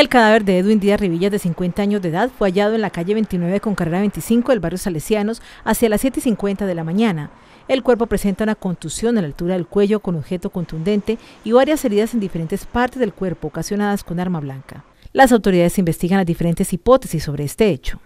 El cadáver de Edwin Díaz Rivillas, de 50 años de edad, fue hallado en la calle 29 con carrera 25 del barrio Salesianos hacia las 7.50 de la mañana. El cuerpo presenta una contusión a la altura del cuello con objeto contundente y varias heridas en diferentes partes del cuerpo ocasionadas con arma blanca. Las autoridades investigan las diferentes hipótesis sobre este hecho.